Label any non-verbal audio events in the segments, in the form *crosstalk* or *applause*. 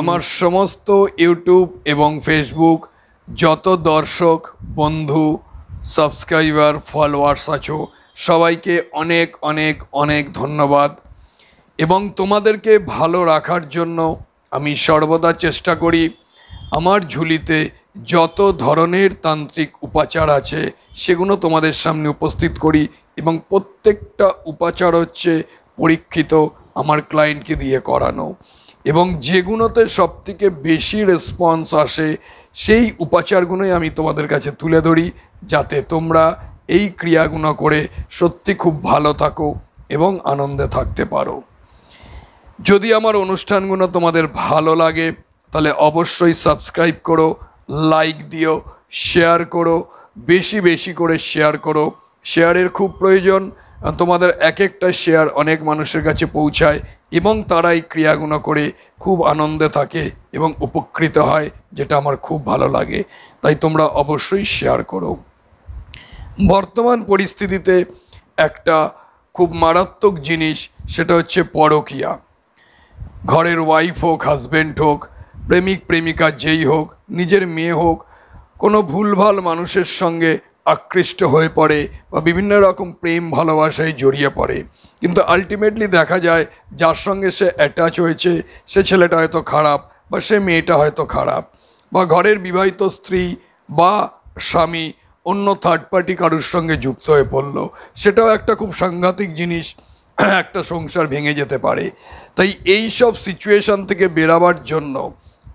আমার সমস্ত ইউটিউব এবং ফেসবুক যত দর্শক বন্ধু সাবস্ক্রাইবার ফলোয়ার্স আছো সবাইকে অনেক অনেক অনেক ধন্যবাদ এবং তোমাদেরকে ভালো রাখার জন্য আমি সর্বদা চেষ্টা করি আমার ঝুলিতে যত ধরনের তান্ত্রিক উপাচার আছে সেগুলো তোমাদের সামনে উপস্থিত করি এবং প্রত্যেকটা উপাচার হচ্ছে পরীক্ষিত আমার ক্লায়েন্টকে দিয়ে করানো এবং যেগুলোতে সবথেকে বেশি রেসপন্স আসে সেই উপাচারগুলোই আমি তোমাদের কাছে তুলে ধরি যাতে তোমরা এই ক্রিয়াগুলো করে সত্যি খুব ভালো থাকো এবং আনন্দে থাকতে পারো যদি আমার অনুষ্ঠানগুলো তোমাদের ভালো লাগে তাহলে অবশ্যই সাবস্ক্রাইব করো লাইক দিও শেয়ার করো বেশি বেশি করে শেয়ার করো শেয়ারের খুব প্রয়োজন তোমাদের এক একটা শেয়ার অনেক মানুষের কাছে পৌঁছায় এবং তারা এই ক্রিয়াগুলো করে খুব আনন্দে থাকে এবং উপকৃত হয় যেটা আমার খুব ভালো লাগে তাই তোমরা অবশ্যই শেয়ার করো বর্তমান পরিস্থিতিতে একটা খুব মারাত্মক জিনিস সেটা হচ্ছে পরকিয়া ঘরের ওয়াইফ হোক হাজব্যান্ড হোক প্রেমিক প্রেমিকা যেই হোক নিজের মেয়ে হোক কোনো ভুলভাল মানুষের সঙ্গে আকৃষ্ট হয়ে পড়ে বা বিভিন্ন রকম প্রেম ভালোবাসায় জড়িয়ে পড়ে কিন্তু আলটিমেটলি দেখা যায় যার সঙ্গে সে অ্যাটাচ হয়েছে সে ছেলেটা হয়তো খারাপ বা সে মেয়েটা হয়তো খারাপ বা ঘরের বিবাহিত স্ত্রী বা স্বামী অন্য থার্ড পার্টি কারুর সঙ্গে যুক্ত হয়ে পড়ল সেটাও একটা খুব সাংঘাতিক জিনিস একটা সংসার ভেঙে যেতে পারে তাই এই সব সিচুয়েশান থেকে বেরাবার জন্য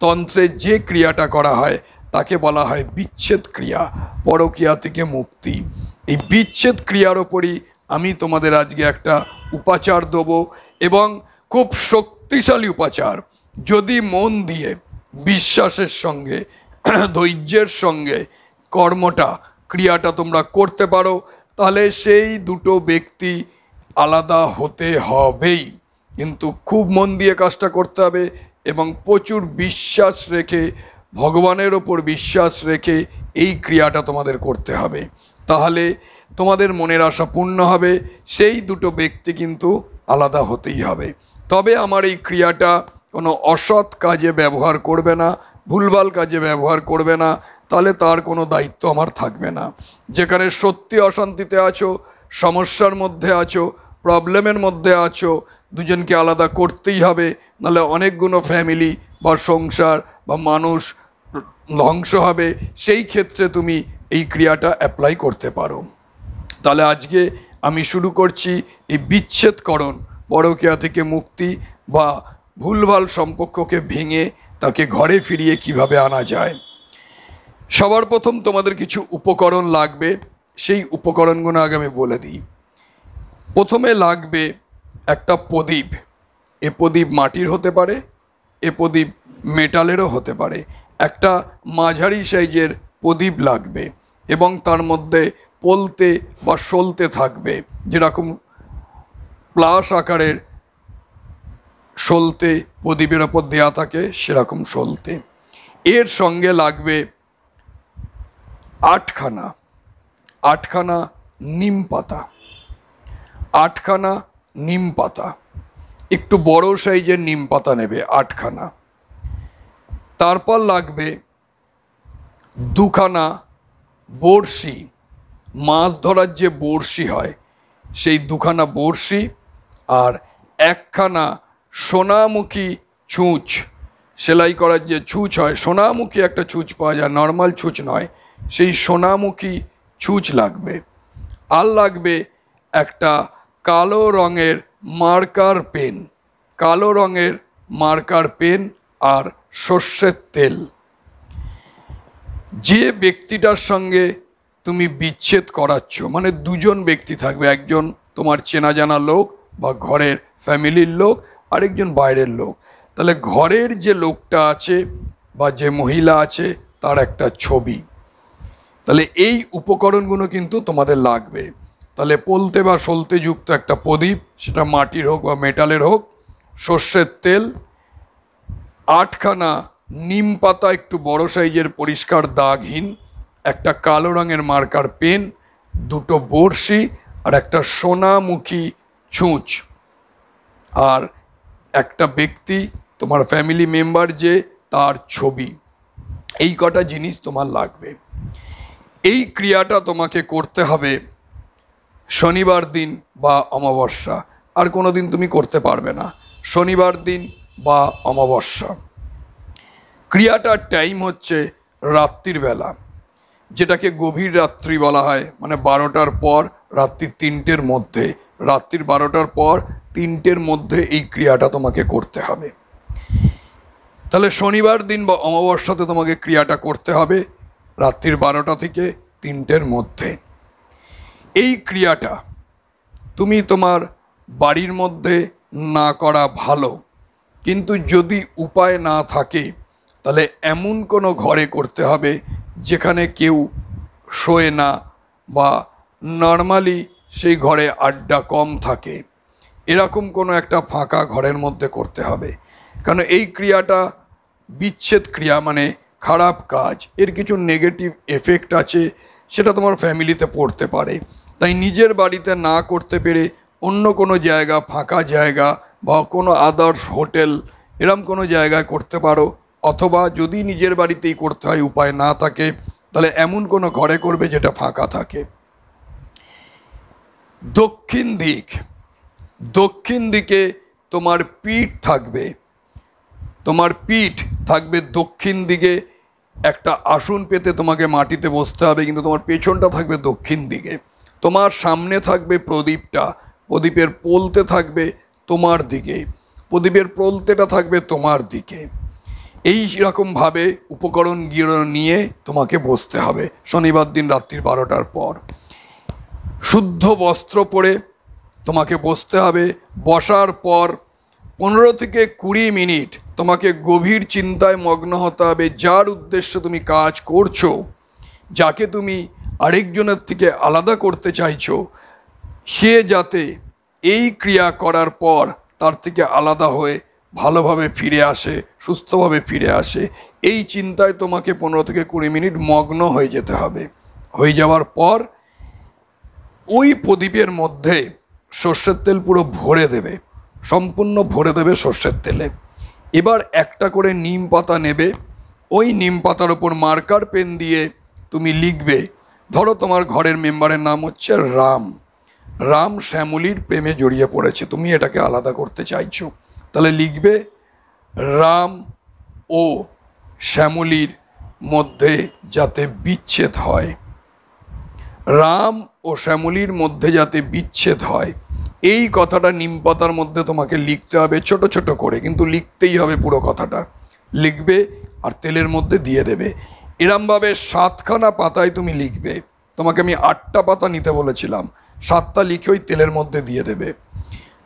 তন্ত্রে যে ক্রিয়াটা করা হয় তাকে বলা হয় বিচ্ছেদ ক্রিয়া পরকিয়া থেকে মুক্তি এই বিচ্ছেদ ক্রিয়ার ওপরই আমি তোমাদের আজকে একটা উপাচার দেব এবং খুব শক্তিশালী উপাচার যদি মন দিয়ে বিশ্বাসের সঙ্গে ধৈর্যের সঙ্গে কর্মটা ক্রিয়াটা তোমরা করতে পারো তাহলে সেই দুটো ব্যক্তি আলাদা হতে হবেই কিন্তু খুব মন দিয়ে কাজটা করতে হবে এবং প্রচুর বিশ্বাস রেখে ভগবানের ওপর বিশ্বাস রেখে এই ক্রিয়াটা তোমাদের করতে হবে তাহলে তোমাদের মনের আশা পূর্ণ হবে সেই দুটো ব্যক্তি কিন্তু আলাদা হতেই হবে তবে আমার এই ক্রিয়াটা কোনো অসৎ কাজে ব্যবহার করবে না ভুলভাল কাজে ব্যবহার করবে না তাহলে তার কোনো দায়িত্ব আমার থাকবে না যেখানে সত্যি অশান্তিতে আছো সমস্যার মধ্যে আছো প্রবলেমের মধ্যে আছো দুজনকে আলাদা করতেই হবে নাহলে অনেকগুলো ফ্যামিলি বা সংসার বা মানুষ ধ্বংস হবে সেই ক্ষেত্রে তুমি এই ক্রিয়াটা অ্যাপ্লাই করতে পারো তাহলে আজকে আমি শুরু করছি এই বিচ্ছেদকরণ পরকিয়া থেকে মুক্তি বা ভুলভাল সম্পর্ককে ভেঙে তাকে ঘরে ফিরিয়ে কিভাবে আনা যায় সবার প্রথম তোমাদের কিছু উপকরণ লাগবে সেই উপকরণগুলো আগে আমি বলে দিই প্রথমে লাগবে একটা প্রদীপ এ প্রদীপ মাটির হতে পারে এ প্রদীপ মেটালেরও হতে পারে একটা মাঝারি সাইজের প্রদীপ লাগবে এবং তার মধ্যে পলতে বা সলতে থাকবে যেরকম প্লাস আকারের সলতে প্রদীপের ওপর দেয়া থাকে সেরকম সলতে এর সঙ্গে লাগবে আটখানা আটখানা নিম পাতা আটখানা নিম পাতা একটু বড় সাইজের নিম পাতা নেবে আটখানা তারপর লাগবে দুখানা বড়শি মাছ ধরার যে বড়শি হয় সেই দুখানা বড়শি আর একখানা সোনামুখী ছুঁচ সেলাই করার যে ছুঁচ হয় সোনামুখী একটা ছুঁচ পাওয়া যায় নর্মাল ছুঁচ নয় সেই সোনামুখী ছুঁচ লাগবে আর লাগবে একটা কালো রঙের মার্কার পেন কালো রঙের মার্কার পেন আর সর্ষের তেল যে ব্যক্তিটার সঙ্গে তুমি বিচ্ছেদ করাচ্ছ মানে দুজন ব্যক্তি থাকবে একজন তোমার চেনা জানা লোক বা ঘরের ফ্যামিলির লোক আরেকজন বাইরের লোক তাহলে ঘরের যে লোকটা আছে বা যে মহিলা আছে তার একটা ছবি তাহলে এই উপকরণগুলো কিন্তু তোমাদের লাগবে তাহলে পলতে বা সলতে যুক্ত একটা প্রদীপ সেটা মাটির হোক বা মেটালের হোক সর্ষের তেল আটখানা নিম পাতা একটু বড় সাইজের পরিষ্কার দাগহীন একটা কালো রঙের মার্কার পেন দুটো বড়শি আর একটা সোনামুখী ছুঁচ আর একটা ব্যক্তি তোমার ফ্যামিলি মেম্বার যে তার ছবি এই কটা জিনিস তোমার লাগবে এই ক্রিয়াটা তোমাকে করতে হবে শনিবার দিন বা অমাবস্যা আর কোনো দিন তুমি করতে পারবে না শনিবার দিন বা অমাবস্যা ক্রিয়াটার টাইম হচ্ছে রাত্রির বেলা যেটাকে গভীর রাত্রি বলা হয় মানে বারোটার পর রাত্রি তিনটের মধ্যে রাত্রির বারোটার পর তিনটের মধ্যে এই ক্রিয়াটা তোমাকে করতে হবে তাহলে শনিবার দিন বা অমাবস্যাতে তোমাকে ক্রিয়াটা করতে হবে রাত্রির বারোটা থেকে তিনটের মধ্যে এই ক্রিয়াটা তুমি তোমার বাড়ির মধ্যে না করা ভালো কিন্তু যদি উপায় না থাকে তাহলে এমন কোনো ঘরে করতে হবে যেখানে কেউ শোয় না বা নর্মালি সেই ঘরে আড্ডা কম থাকে এরকম কোনো একটা ফাঁকা ঘরের মধ্যে করতে হবে কারণ এই ক্রিয়াটা বিচ্ছেদ ক্রিয়া মানে খারাপ কাজ এর কিছু নেগেটিভ এফেক্ট আছে সেটা তোমার ফ্যামিলিতে পড়তে পারে তাই নিজের বাড়িতে না করতে পেরে অন্য কোনো জায়গা ফাঁকা জায়গা বা কোনো আদার্স হোটেল এরম কোনো জায়গায় করতে পারো অথবা যদি নিজের বাড়িতেই করতে হয় উপায় না থাকে তাহলে এমন কোনো ঘরে করবে যেটা ফাঁকা থাকে দক্ষিণ দিক দক্ষিণ দিকে তোমার পিঠ থাকবে তোমার পিঠ থাকবে দক্ষিণ দিকে একটা আসন পেতে তোমাকে মাটিতে বসতে হবে কিন্তু তোমার পেছনটা থাকবে দক্ষিণ দিকে তোমার সামনে থাকবে প্রদীপটা প্রদীপের পোলতে থাকবে তোমার দিকে প্রদীপের প্রলতেটা থাকবে তোমার দিকে এই রকমভাবে উপকরণ গিয়ে নিয়ে তোমাকে বসতে হবে শনিবার দিন রাত্রির বারোটার পর শুদ্ধ বস্ত্র পরে তোমাকে বসতে হবে বসার পর পনেরো থেকে কুড়ি মিনিট তোমাকে গভীর চিন্তায় মগ্ন হতে হবে যার উদ্দেশ্য তুমি কাজ করছো যাকে তুমি আরেকজনের থেকে আলাদা করতে চাইছো সে যাতে এই ক্রিয়া করার পর তার থেকে আলাদা হয়ে ভালোভাবে ফিরে আসে সুস্থভাবে ফিরে আসে এই চিন্তায় তোমাকে পনেরো থেকে কুড়ি মিনিট মগ্ন হয়ে যেতে হবে হয়ে যাওয়ার পর ওই প্রদীপের মধ্যে সর্ষের তেল পুরো ভরে দেবে সম্পূর্ণ ভরে দেবে সর্ষের তেলে এবার একটা করে নিম পাতা নেবে ওই নিম পাতার ওপর মার্কার পেন দিয়ে তুমি লিখবে ধরো তোমার ঘরের মেম্বারের নাম হচ্ছে রাম রাম শ্যামলির প্রেমে জড়িয়ে পড়েছে তুমি এটাকে আলাদা করতে চাইছো তাহলে লিখবে রাম ও শ্যামলির মধ্যে যাতে বিচ্ছেদ হয় রাম ও শ্যামলির মধ্যে যাতে বিচ্ছেদ হয় এই কথাটা নিম পাতার মধ্যে তোমাকে লিখতে হবে ছোট ছোট করে কিন্তু লিখতেই হবে পুরো কথাটা লিখবে আর তেলের মধ্যে দিয়ে দেবে এরমভাবে সাতখানা পাতায় তুমি লিখবে তোমাকে আমি আটটা পাতা নিতে বলেছিলাম সাতটা লিখে ওই তেলের মধ্যে দিয়ে দেবে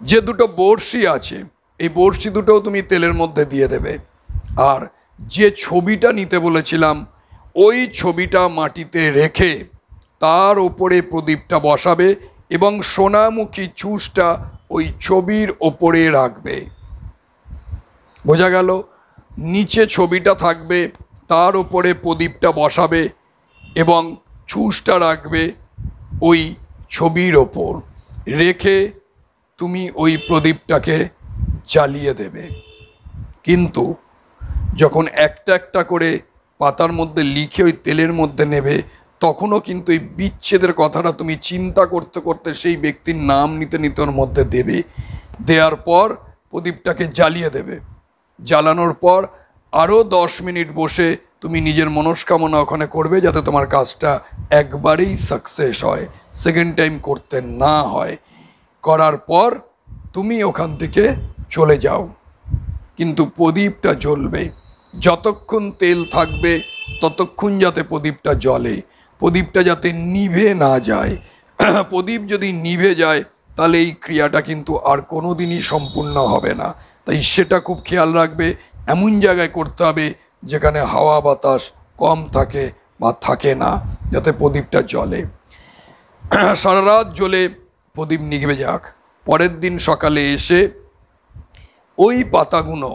যে দুটো বড়শি আছে এই বড়শি দুটোও তুমি তেলের মধ্যে দিয়ে দেবে আর যে ছবিটা নিতে বলেছিলাম ওই ছবিটা মাটিতে রেখে তার ওপরে প্রদীপটা বসাবে এবং সোনামুখী চুষটা ওই ছবির ওপরে রাখবে বোঝা গেল নিচে ছবিটা থাকবে তার ওপরে প্রদীপটা বসাবে এবং চুষটা রাখবে ওই ছবির ওপর রেখে তুমি ওই প্রদীপটাকে চালিয়ে দেবে কিন্তু যখন একটা একটা করে পাতার মধ্যে লিখে ওই তেলের মধ্যে নেবে তখনও কিন্তু এই বিচ্ছেদের কথাটা তুমি চিন্তা করতে করতে সেই ব্যক্তির নাম নিতে নিতে ওর মধ্যে দেবে দেওয়ার পর প্রদীপটাকে জ্বালিয়ে দেবে জ্বালানোর পর আরও দশ মিনিট বসে তুমি নিজের মনস্কামনা ওখানে করবে যাতে তোমার কাজটা একবারেই সাকসেস হয় সেকেন্ড টাইম করতে না হয় করার পর তুমি ওখান থেকে চলে যাও কিন্তু প্রদীপটা জ্বলবে যতক্ষণ তেল থাকবে ততক্ষণ যাতে প্রদীপটা জ্বলে প্রদীপটা যাতে নিভে না যায় *clears throat* প্রদীপ যদি নিভে যায় তাহলে এই ক্রিয়াটা কিন্তু আর কোনো দিনই সম্পূর্ণ হবে না তাই সেটা খুব খেয়াল রাখবে এমন জায়গায় করতে হবে যেখানে হাওয়া বাতাস কম থাকে বা থাকে না যাতে প্রদীপটা জ্বলে *clears throat* সারা রাত জ্বলে প্রদীপ নিভে যাক পরের দিন সকালে এসে ওই পাতাগুলো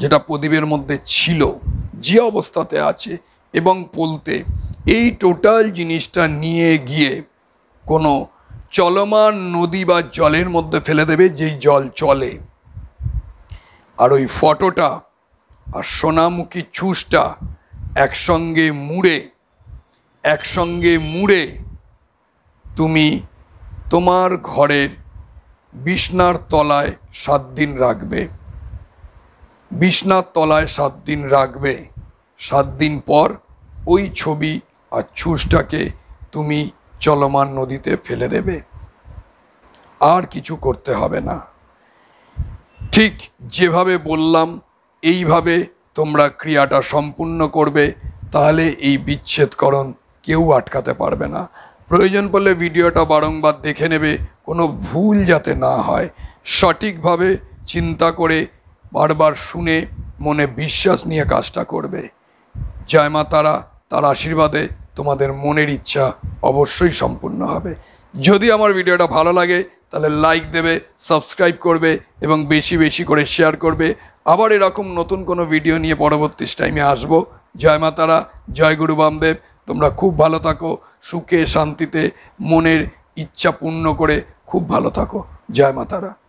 যেটা প্রদীপের মধ্যে ছিল যে অবস্থাতে আছে এবং পলতে এই টোটাল জিনিসটা নিয়ে গিয়ে কোনো চলমান নদী বা জলের মধ্যে ফেলে দেবে যেই জল চলে আর ওই ফটোটা আর সোনামুখী চুষটা একসঙ্গে মুড়ে একসঙ্গে মুড়ে তুমি তোমার ঘরের বিছনার তলায় সাত দিন রাখবে বিছনার তলায় সাত দিন রাখবে সাত দিন পর ওই ছবি আর ছুঁচটাকে তুমি চলমান নদীতে ফেলে দেবে আর কিছু করতে হবে না ঠিক যেভাবে বললাম এইভাবে তোমরা ক্রিয়াটা সম্পূর্ণ করবে তাহলে এই বিচ্ছেদকরণ কেউ আটকাতে পারবে না প্রয়োজন পড়লে ভিডিওটা বারংবার দেখে নেবে কোনো ভুল যাতে না হয় সঠিকভাবে চিন্তা করে বারবার শুনে মনে বিশ্বাস নিয়ে কাজটা করবে জয় মা তারা তার আশীর্বাদে তোমাদের মনের ইচ্ছা অবশ্যই সম্পূর্ণ হবে যদি আমার ভিডিওটা ভালো লাগে তাহলে লাইক দেবে সাবস্ক্রাইব করবে এবং বেশি বেশি করে শেয়ার করবে আবার এরকম নতুন কোনো ভিডিও নিয়ে পরবর্তী টাইমে আসবো জয় মা তারা জয় গুরু বামদেব তোমরা খুব ভালো থাকো সুখে শান্তিতে মনের ইচ্ছা পূর্ণ করে খুব ভালো থাকো জয় মাতারা